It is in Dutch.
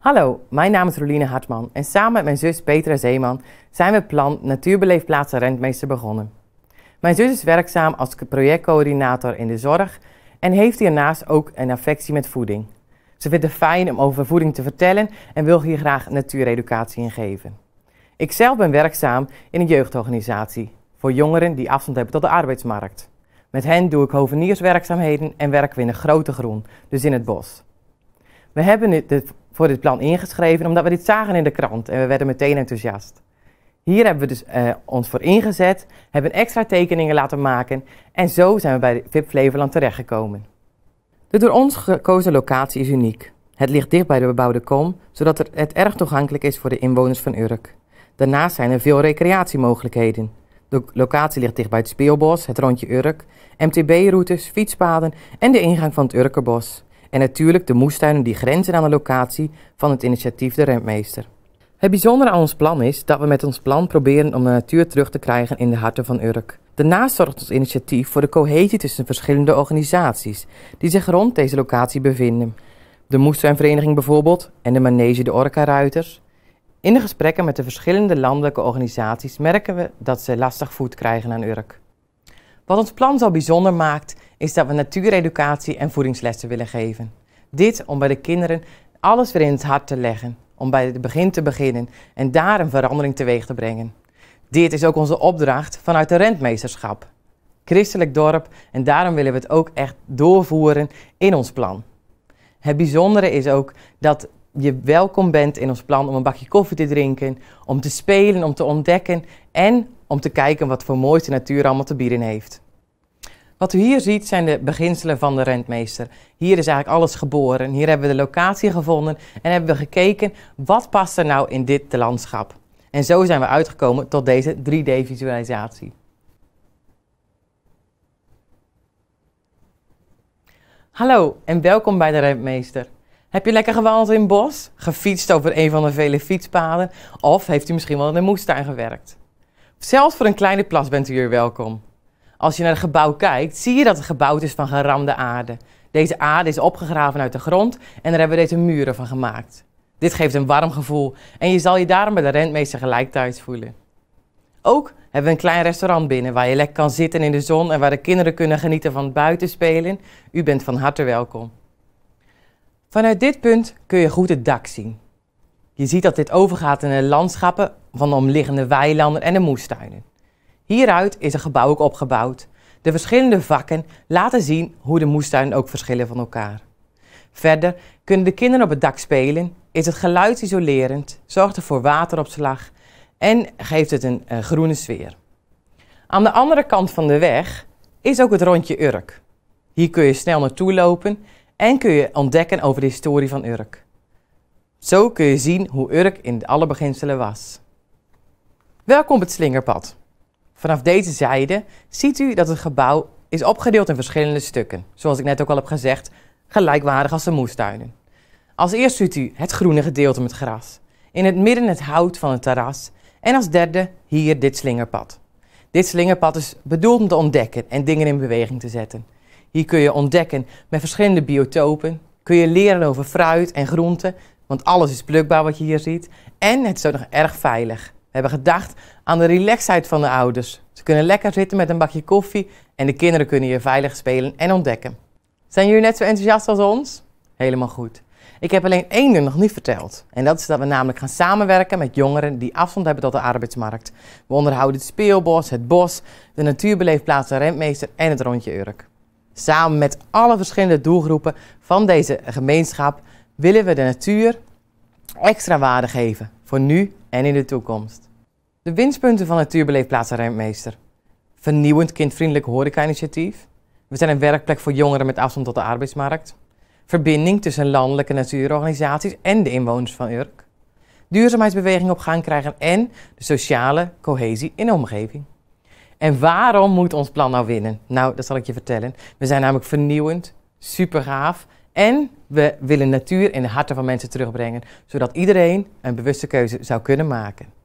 Hallo, mijn naam is Roline Hartman en samen met mijn zus Petra Zeeman zijn we plan Natuurbeleefplaatsen Rentmeester begonnen. Mijn zus is werkzaam als projectcoördinator in de zorg en heeft hiernaast ook een affectie met voeding. Ze vindt het fijn om over voeding te vertellen en wil hier graag natuureducatie in geven. Ikzelf ben werkzaam in een jeugdorganisatie voor jongeren die afstand hebben tot de arbeidsmarkt. Met hen doe ik hovenierswerkzaamheden en werken we in een grote groen, dus in het bos. We hebben de voor dit plan ingeschreven, omdat we dit zagen in de krant en we werden meteen enthousiast. Hier hebben we dus eh, ons voor ingezet, hebben extra tekeningen laten maken en zo zijn we bij VIP Flevoland terechtgekomen. De door ons gekozen locatie is uniek. Het ligt dicht bij de bebouwde kom, zodat het erg toegankelijk is voor de inwoners van Urk. Daarnaast zijn er veel recreatiemogelijkheden. De locatie ligt dicht bij het speelbos, het rondje Urk, MTB-routes, fietspaden en de ingang van het Urkerbos. En natuurlijk de moestuinen die grenzen aan de locatie van het initiatief De Rentmeester. Het bijzondere aan ons plan is dat we met ons plan proberen om de natuur terug te krijgen in de harten van Urk. Daarnaast zorgt ons initiatief voor de cohesie tussen verschillende organisaties die zich rond deze locatie bevinden. De moestuinvereniging bijvoorbeeld en de manege de Orca Ruiters. In de gesprekken met de verschillende landelijke organisaties merken we dat ze lastig voet krijgen aan Urk. Wat ons plan zo bijzonder maakt, is dat we natuureducatie en voedingslessen willen geven. Dit om bij de kinderen alles weer in het hart te leggen, om bij het begin te beginnen en daar een verandering teweeg te brengen. Dit is ook onze opdracht vanuit de rentmeesterschap. Christelijk dorp en daarom willen we het ook echt doorvoeren in ons plan. Het bijzondere is ook dat je welkom bent in ons plan om een bakje koffie te drinken, om te spelen, om te ontdekken en om te kijken wat voor mooiste natuur allemaal te bieden heeft. Wat u hier ziet zijn de beginselen van de rentmeester. Hier is eigenlijk alles geboren. Hier hebben we de locatie gevonden en hebben we gekeken wat past er nou in dit landschap. En zo zijn we uitgekomen tot deze 3D-visualisatie. Hallo en welkom bij de Rentmeester. Heb je lekker gewandeld in bos, gefietst over een van de vele fietspaden of heeft u misschien wel in de moestuin gewerkt? Zelfs voor een kleine plas bent u hier welkom. Als je naar het gebouw kijkt, zie je dat het gebouwd is van geramde aarde. Deze aarde is opgegraven uit de grond en daar hebben we deze muren van gemaakt. Dit geeft een warm gevoel en je zal je daarom bij de rentmeester gelijk thuis voelen. Ook hebben we een klein restaurant binnen waar je lekker kan zitten in de zon en waar de kinderen kunnen genieten van buitenspelen. U bent van harte welkom. Vanuit dit punt kun je goed het dak zien. Je ziet dat dit overgaat in de landschappen van de omliggende weilanden en de moestuinen. Hieruit is een gebouw ook opgebouwd. De verschillende vakken laten zien hoe de moestuinen ook verschillen van elkaar. Verder kunnen de kinderen op het dak spelen, is het geluid isolerend, zorgt er voor wateropslag en geeft het een, eh, groene sfeer. Aan de andere kant van de weg is ook het rondje Urk. Hier kun je snel naartoe lopen en kun je ontdekken over de historie van Urk. Zo kun je zien hoe Urk in alle beginselen was. Welkom op het slingerpad. Vanaf deze zijde ziet u dat het gebouw is opgedeeld in verschillende stukken, zoals ik net ook al heb gezegd, gelijkwaardig als de moestuinen. Als eerst ziet u het groene gedeelte met gras, in het midden het hout van het terras en als derde hier dit slingerpad. Dit slingerpad is bedoeld om te ontdekken en dingen in beweging te zetten. Hier kun je ontdekken met verschillende biotopen, kun je leren over fruit en groenten, want alles is plukbaar wat je hier ziet en het is ook nog erg veilig. We hebben gedacht aan de relaxheid van de ouders. Ze kunnen lekker zitten met een bakje koffie en de kinderen kunnen hier veilig spelen en ontdekken. Zijn jullie net zo enthousiast als ons? Helemaal goed. Ik heb alleen één ding nog niet verteld. En dat is dat we namelijk gaan samenwerken met jongeren die afstand hebben tot de arbeidsmarkt. We onderhouden het speelbos, het bos, de natuurbeleefplaats de Rentmeester en het Rondje Urk. Samen met alle verschillende doelgroepen van deze gemeenschap willen we de natuur extra waarde geven. Voor nu en in de toekomst. De winstpunten van Natuurbeleefplaats Rentmeester. Vernieuwend kindvriendelijk horeca-initiatief. We zijn een werkplek voor jongeren met afstand tot de arbeidsmarkt. Verbinding tussen landelijke natuurorganisaties en de inwoners van Urk. Duurzaamheidsbeweging op gang krijgen en de sociale cohesie in de omgeving. En waarom moet ons plan nou winnen? Nou, dat zal ik je vertellen. We zijn namelijk vernieuwend, super gaaf en we willen natuur in de harten van mensen terugbrengen, zodat iedereen een bewuste keuze zou kunnen maken.